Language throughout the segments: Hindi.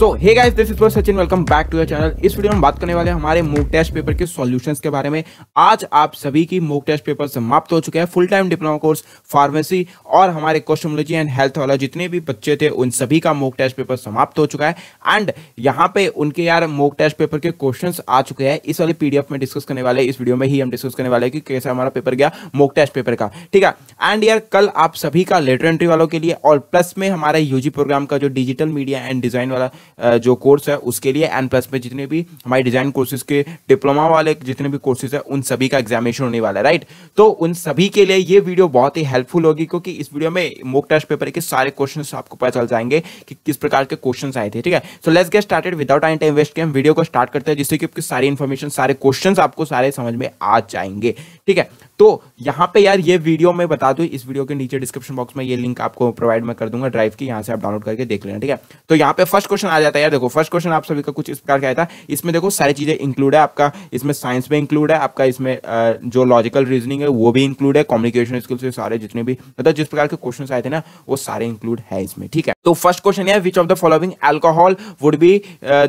so hey guys this is Sachin welcome back to your channel इस वीडियो में बात करने वाले हमारे मोक टेस्ट पेपर के सॉल्यूशंस के बारे में आज आप सभी की मोक टेस्ट पेपर समाप्त हो चुके हैं full time diploma course pharmacy और हमारे कॉस्टोमोलॉजी एंड हेल्थ वाला जितने भी बच्चे थे उन सभी का मोक टेस्ट पेपर समाप्त हो चुका है एंड यहाँ पे उनके यार मोक टेस्ट पेपर के क्वेश्चन आ चुके हैं इस वाले पीडीएफ में डिस्कस करने वाले इस वीडियो में ही हम डिस्कस करने वाले कि कैसे हमारा पेपर गया मोक टेस्ट पेपर का ठीक है एंड यार कल आप सभी का लेटर एंट्री वालों के लिए और प्लस में हमारे यूजी प्रोग्राम का जो डिजिटल मीडिया एंड डिजाइन वाला जो कोर्स है उसके लिए एन प्लस में जितने भी हमारे डिजाइन कोर्सेज के डिप्लोमा वाले जितने भी कोर्सेज है उन सभी का एग्जामिनेशन होने वाला है राइट तो उन सभी के लिए ये वीडियो बहुत ही हेल्पफुल होगी क्योंकि इस वीडियो में मोक टेस्ट पेपर के सारे क्वेश्चन आपको पता चल जाएंगे कि किस प्रकार के क्वेश्चन आए थे ठीक है so let's get started without an time waste के हम वीडियो को स्टार्ट करते हैं जिससे कि आपकी सारी इन्फॉर्मेशन सारे क्वेश्चन आपको सारे समझ में आ जाएंगे ठीक है तो यहाँ पे यार ये वीडियो मैं बता दूँ इस वीडियो के नीचे डिस्क्रिप्शन बॉक्स में ये लिंक आपको प्रोवाइड मैं कर दूंगा ड्राइव की यहाँ से आप डाउनलोड करके देख लेना ठीक है तो यहाँ पे फर्स्ट क्वेश्चन क्वेश्चन आ जाता है देखो फर्स्ट क्वेश्चन आप सभी का कुछ इस प्रकार का आया था इसमें देखो सारी चीजें इंक्लूड है आपका इसमें साइंस में इंक्लूड है आपका इसमें जो लॉजिकल रीजनिंग है वो भी इंक्लूड है कम्युनिकेशन स्किल्स सारे जितने भी मतलब जिस प्रकार के क्वेश्चन आए थे ना वो सारे इंक्लूड है इसमें ठीक है तो फर्स्ट क्वेश्चन है which of the following alcohol would be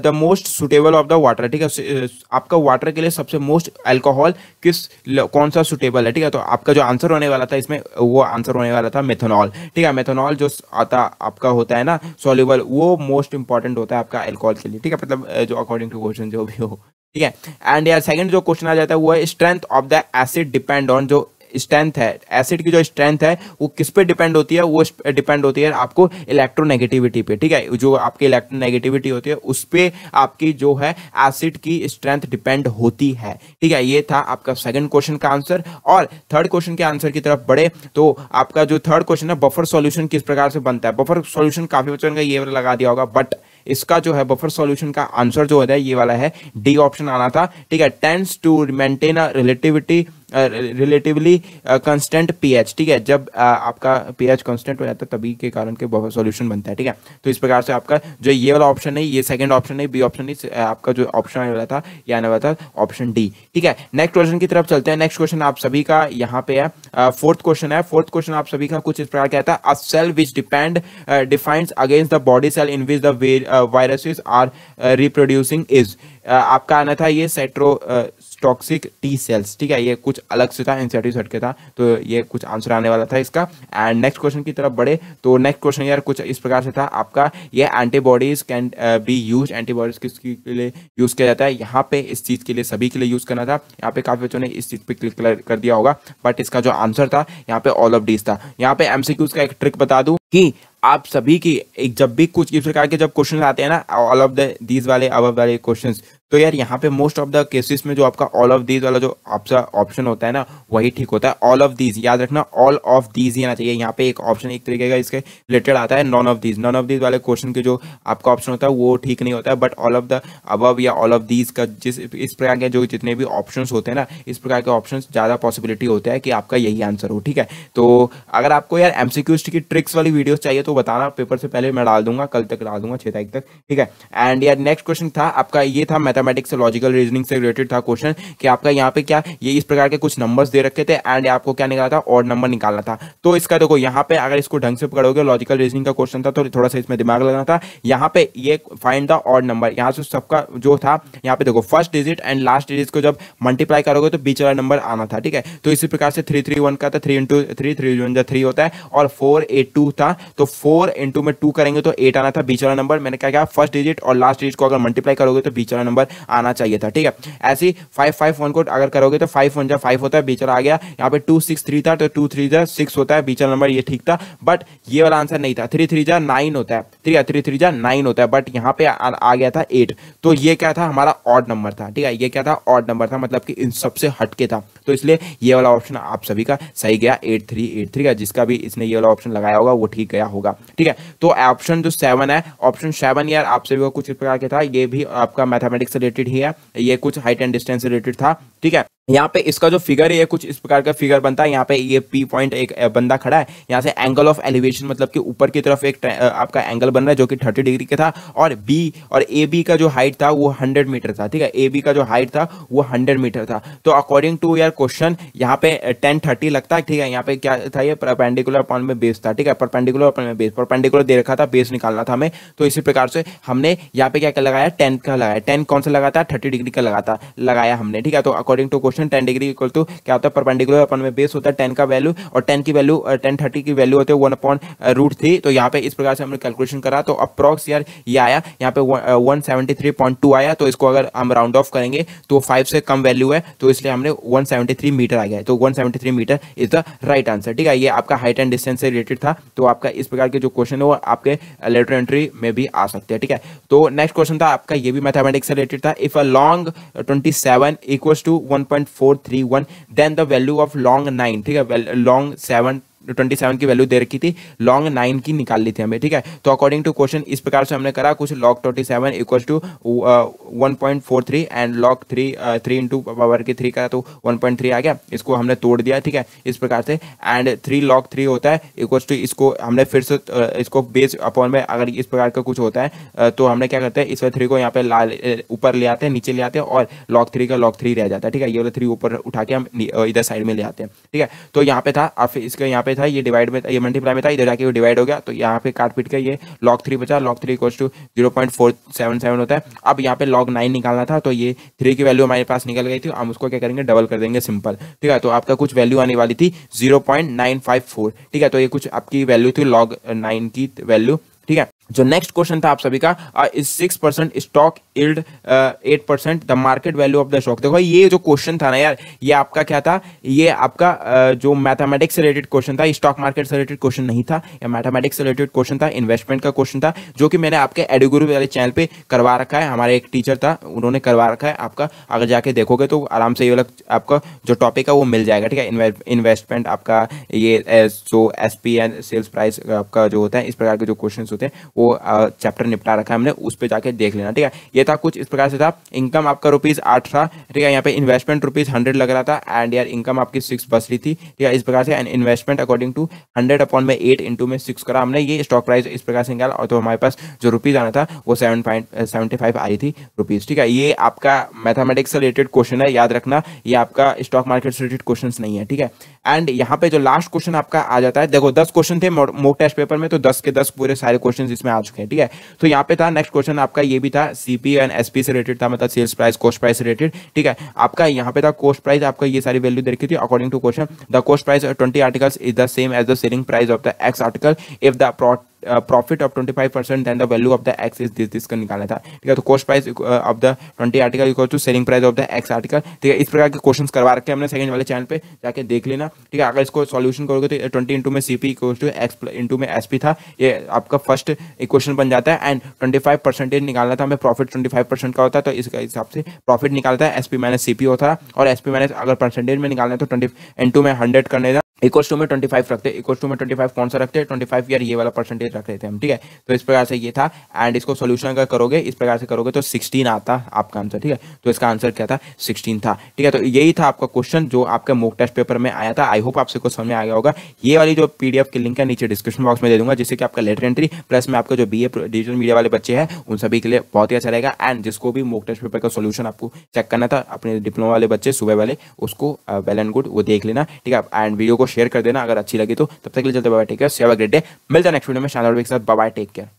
the most suitable of the water ठीक है आपका वाटर के लिए सबसे मोस्ट एल्कोहल किस कौन सा सुटेबल है ठीक है तो आपका जो आंसर होने वाला था इसमें वो आंसर होने वाला था मेथोनॉल ठीक है मेथोनॉल जो आता आपका होता है ना सोल्यूबल वो मोस्ट इंपॉर्टेंट इंपॉर्टेंट होता है आपका एल्कोहल के लिए ठीक है मतलब जो अकॉर्डिंग टू क्वेश्चन जो भी हो ठीक है एंड यार सेकंड जो क्वेश्चन आ जाता है वो है strength of the acid depend on जो स्ट्रेंथ है एसिड की जो स्ट्रेंथ है वो किस पे डिपेंड होती है वो डिपेंड होती है आपको इलेक्ट्रोनेगेटिविटी पे ठीक है जो आपकी इलेक्ट्रोनेगेटिविटी होती है उस पर आपकी जो है एसिड की स्ट्रेंथ डिपेंड होती है ठीक है ये था आपका सेकंड क्वेश्चन का आंसर और थर्ड क्वेश्चन के आंसर की तरफ बढ़े तो आपका जो थर्ड क्वेश्चन है बफर सोल्यूशन किस प्रकार से बनता है बफर सोल्यूशन काफी बच्चों का ये लगा दिया होगा बट इसका जो है बफर सॉल्यूशन का आंसर जो होता है ये वाला है डी ऑप्शन आना था ठीक है tends to maintain a relativity relatively constant pH ठीक है जब uh, आपका पीएच कांस्टेंट हो जाता है तभी के कारण के बफर सॉल्यूशन बनता है ठीक है तो इस प्रकार से आपका जो ये वाला ऑप्शन है ये सेकंड ऑप्शन है बी ऑप्शन नहीं आपका जो ऑप्शन आने वाला था ये आने वाला था ऑप्शन डी ठीक है नेक्स्ट क्वेश्चन की तरफ चलते हैं नेक्स्ट क्वेश्चन आप सभी का यहाँ पे है फोर्थ uh, क्वेश्चन है फोर्थ क्वेश्चन आप सभी का कुछ इस प्रकार कहता है a cell which depend defined against the body cell in which the viruses are reproducing is आपका आना था ये सेट्रो टॉक्सिक टी सेल्स ठीक है ये कुछ अलग से था एनसीआरटी से हटके था तो ये कुछ आंसर आने वाला था इसका एंड नेक्स्ट क्वेश्चन की तरफ बढ़े तो नेक्स्ट क्वेश्चन यार कुछ इस प्रकार से था आपका ये antibodies can be use antibodies किसके लिए यूज़ किया जाता है यहाँ पे इस चीज़ के लिए सभी के लिए यूज़ करना था यहाँ पे काफ़ी बच्चों ने इस चीज़ पे क्लिक कर दिया होगा बट इसका जो आंसर था यहाँ पे ऑल ऑफ डीज था यहाँ पे एमसीक्यूज का एक ट्रिक बता दू कि आप सभी की एक जब भी कुछ इस प्रकार के जब क्वेश्चन आते हैं ना ऑल ऑफ द दीज वाले अब वाले क्वेश्चन तो यार यहाँ पे मोस्ट ऑफ द केसेस में जो आपका ऑल ऑफ दीज वाला जो आपका ऑप्शन होता है ना वही ठीक होता है ऑल ऑफ दीज याद रखना ऑल ऑफ दीज ही आना चाहिए यहाँ पे एक ऑप्शन एक तरीके का इसके रिलेटेड आता है none of these none of these वाले क्वेश्चन के जो आपका ऑप्शन होता है वो ठीक नहीं होता है but all of the above या ऑल ऑफ दीज का जिस इस प्रकार के जो जितने भी ऑप्शन होते हैं ना इस प्रकार के ऑप्शन ज़्यादा पॉसिबिलिटी होता है कि आपका यही आंसर हो ठीक है तो अगर आपको यार एमसीक्यूज की ट्रिक्स वाली वीडियोज चाहिए तो तो बताना पेपर से पहले मैं डाल दूंगा कल तक डाल दूंगा छह तारीख तक ठीक है एंड यार नेक्स्ट क्वेश्चन था आपका ये था मैथमेटिक्स से लॉजिकल रीजनिंग से रिलेटेड था क्वेश्चन कि आपका यहाँ पे क्या ये इस प्रकार के कुछ नंबर्स दे रखे थे एंड आपको क्या निकाला था और नंबर निकालना था तो इसका देखो यहाँ पे अगर इसको ढंग से पकड़ोगे लॉजिकल रीजनिंग का क्वेश्चन था तो थोड़ा सा इसमें दिमाग लगाना था यहाँ पे ये फाइंड था और नंबर यहाँ से सबका जो था यहाँ पे देखो first digit and last digit को जब मल्टीप्लाई करोगे तो बीच वाला नंबर आना था ठीक है तो इसी प्रकार से थ्री थ्री वन का था थ्री इंटू थ्री थ्री जो थ्री होता है और फोर एट टू था तो फोर इंटू में टू करेंगे तो एट आना था बीच वाला नंबर मैंने क्या किया फर्स्ट डिजिट और लास्ट डिजिट को अगर मल्टीप्लाई करोगे तो बीच वाला नंबर आना चाहिए था ठीक है ऐसे ही फाइव फाइव वन को अगर करोगे तो फाइव वन जो फाइव होता है बीच वाला आ गया यहाँ पे टू सिक्स थ्री था तो टू थ्री जा सिक्स होता है बीच वाला नंबर ये ठीक था बट ये वाला आंसर नहीं था थ्री थ्री जा नाइन होता है ठीक है थ्री थ्री जा नाइन होता है बट यहाँ पे आ, आ गया था एट तो ये क्या था हमारा ऑड नंबर था ठीक है ये क्या था ऑड नंबर था मतलब कि इन सबसे हटके था तो इसलिए ये वाला ऑप्शन आप सभी का सही गया एट थ्री एट थ्री का जिसका भी इसने ये वाला ऑप्शन लगाया होगा वो ठीक गया होगा होगा ठीक है तो ऑप्शन जो सेवन है ऑप्शन सेवन यार आप सभी को कुछ इस प्रकार के था ये भी आपका मैथमेटिक्स रिलेटेड ही है ये कुछ हाइट एंड डिस्टेंस रिलेटेड था ठीक है यहाँ पे इसका जो फिगर है ये कुछ इस प्रकार का फिगर बनता है यहाँ पे ये पी पॉइंट एक बंदा खड़ा है यहाँ से एंगल ऑफ एलिवेशन मतलब कि ऊपर की तरफ एक आपका एंगल बन रहा है जो कि 30 डिग्री का था और बी और ए बी का जो हाइट था वो 100 मीटर था ठीक है ए बी का जो हाइट था वो 100 मीटर था तो अकॉर्डिंग टू यार क्वेश्चन यहाँ पे टेन थर्टी लगता है ठीक है यहाँ पे क्या था ये परपेंडिकुलर पॉइंट में बेस था ठीक है परपेंडिकुलर पॉइंट में बेस परपेंडिकुलर दे रखा था बेस निकालना था हमें तो इसी प्रकार से हमने यहाँ पे क्या लगाया टेन का लगाया टेन कौन सा लगा था थर्टी डिग्री का लगाता लगाया हमने ठीक है तो according to question tan degree equal to क्या होता है परपेंडिकुलर अपन में बेस होता है टेन का वैल्यू और टेन की वैल्यू टेन थर्टी की वैल्यू होती है वन अपॉन रूट थ्री तो यहाँ पे इस प्रकार से हमने कैलकुलेशन करा तो अप्रॉक्स यार ये आया यहाँ पे one seventy three point two आया तो इसको अगर हम राउंड ऑफ करेंगे तो फाइव से कम वैल्यू है तो इसलिए हमने वन सेवेंटी थ्री मीटर आ गया तो one seventy three meter is the right answer ठीक है ये आपका हाइट एंड डिस्टेंस से रिलेटेड था तो आपका इस प्रकार के जो क्वेश्चन है वो आपके लेटर एंट्री में भी आ सकते हैं ठीक है तो नेक्स्ट क्वेश्चन था आपका ये भी मैथमेटिक्स से रिलेटेड था if a long twenty seven equal to one point 0.431 then the value of long 9 Okay, well, long 7 twenty seven की वैल्यू दे रखी थी लॉन्ग नाइन की निकाल ली थी हमें ठीक है तो अकॉर्डिंग टू क्वेश्चन इस प्रकार से हमने करा कुछ log twenty seven equals to one point four three and log three three into power की थ्री का तो वन पॉइंट थ्री आ गया इसको हमने तोड़ दिया ठीक है इस प्रकार से एंड थ्री लॉग थ्री होता है इक्वल्स टू इसको हमने फिर से uh, इसको बेस अपॉन में अगर इस प्रकार का कुछ होता है uh, तो हमने क्या करते हैं इस थ्री को यहाँ पे ला uh, ऊपर ले आते हैं नीचे ले आते हैं और लॉग थ्री का लॉग थ्री रह जाता है ठीक है ये वाला थ्री ऊपर उठा के हम इधर साइड में ले आते हैं ठीक है तो यहाँ पे था आप इसका यहाँ पे पे था ये डिवाइड में ये मल्टीप्लाई में था इधर जाके वो डिवाइड हो गया तो यहाँ पे काट पीट के ये लॉग थ्री बचा log three equals to zero point four seven seven होता है अब यहाँ पे लॉग नाइन निकालना था तो ये थ्री की वैल्यू हमारे पास निकल गई थी हम उसको क्या करेंगे डबल कर देंगे सिंपल ठीक है तो आपका कुछ वैल्यू आने वाली थी जीरो ठीक है तो ये कुछ आपकी वैल्यू थी लॉग नाइन की वैल्यू जो नेक्स्ट क्वेश्चन था आप सभी का six percent stock yield eight percent the market value of the stock देखो ये जो क्वेश्चन था ना यार ये आपका क्या था ये आपका uh, जो मैथमेटिक्स रिलेटेड क्वेश्चन था स्टॉक मार्केट से रिलेटेड क्वेश्चन नहीं था या मैथमेटिक्स रिलेटेड क्वेश्चन था इन्वेस्टमेंट का क्वेश्चन था जो कि मैंने आपके एडिगुरु वाले चैनल पर करवा रखा है हमारे एक टीचर था उन्होंने करवा रखा है आपका अगर जाके देखोगे तो आराम से ये वाला आपका जो टॉपिक है वो मिल जाएगा ठीक है इन्वेस्टमेंट आपका ये जो एस पी सेल्स प्राइस आपका जो होता है इस प्रकार के जो क्वेश्चन होते हैं वो चैप्टर निपटा रखा है हमने उस पर जाके देख लेना ठीक है ये था कुछ इस प्रकार से था इनकम आपका रुपीज़ आठ था ठीक है यहाँ पे इन्वेस्टमेंट रुपीज़ हंड्रेड लग रहा था एंड यार इनकम आपकी सिक्स बस रही थी ठीक है इस प्रकार से and investment according to hundred upon में एट इंटू में सिक्स करा हमने ये स्टॉक प्राइस इस प्रकार से निकाला और तो हमारे पास जो रुपीज़ आना था वो सेवन पॉइंट सेवेंटी फाइव आई थी रुपीज़ ठीक है ये आपका मैथमेटिक्स रिलेटेड क्वेश्चन है याद रखना ये आपका स्टॉक मार्केट से रिलेटेड क्वेश्चन नहीं है ठीक है एंड यहाँ पे जो लास्ट क्वेश्चन आपका आ जाता है देखो दस क्वेश्चन थे मोक टेस्ट पेपर में तो दस के दस पूरे सारे क्वेश्चन इसमें में आ चुके हैं ठीक है तो यहाँ पे था नेक्स्ट क्वेश्चन आपका ये भी था सीपी एंड एसपी से रिलेटेड था मतलब sales price cost price related ठीक है आपका यहाँ पे था कॉस्ट प्राइस आपका ये सारी वैल्यू देखी थी according to question the cost price twenty articles is the same as the selling price of the X article if the profit of twenty five percent then the value of the X is this this का निकालना था ठीक है तो cost price of the twenty article equal to selling price of the X article ठीक है इस प्रकार के क्वेश्चन करवा रखे हमने सेकंड वाले चैनल पे जाके देख लेना ठीक है अगर इसको सॉल्यूशन करोगे तो ट्वेंटी इंटू में C P equal to X into में एस पी था ये आपका फर्स्ट इक्वेशन बन जाता है एंड ट्वेंटी फाइव परसेंटेज निकालना था हमें प्रॉफिट ट्वेंटी फाइव परसेंट का होता है तो इसके हिसाब से प्रॉफिट निकालता है S P minus C P होता है और एस पी माइनस अगर परसेंटेज में निकालना है तो ट्वेंटी इंटू में हंड्रेड करने इक्वल टू में ट्वेंटी फाइव रखते हैं टू में फाइव कौन सा रखते हैं फाइव यार ये वाला परसेंटेज रख रहे थे हम ठीक है तो इस प्रकार से ये था एंड इसको सोल्यूशन अगर करोगे इस प्रकार से करोगे तो सिक्सटीन आता आपका आंसर ठीक है तो इसका आंसर क्या था सिक्सटीन था ठीक है तो यही था आपका क्वेश्चन जो आपका मोक टेस्ट पेपर में आया था आई होप आपसे कुछ समझ में आ गया होगा ये वाली जो पीडीएफ की लिंक है नीचे डिस्क्रिप्शन बॉक्स में दे दूंगा जिससे कि आपका लेटर एंट्री प्लस में आपका जो बी ए डिजिटल मीडिया वाले बच्चे हैं उन सभी के लिए बहुत ही अच्छा रहेगा एंड जिसको भी मोक टेस्ट पेपर का सोल्यूशन आपको चेक करना था अपने डिप्लोमा वाले बच्चे सुबह वाले उसको वेल एंड गुड वो देख लेना ठीक है एंड वीडियो को शेयर कर देना अगर अच्छी लगी तो तब तक के लिए चलते बाबा टेक केयर सेवा ग्रेट डे मिलता है नेक्स्ट वीडियो में शानदार के साथ बाबा टेक केयर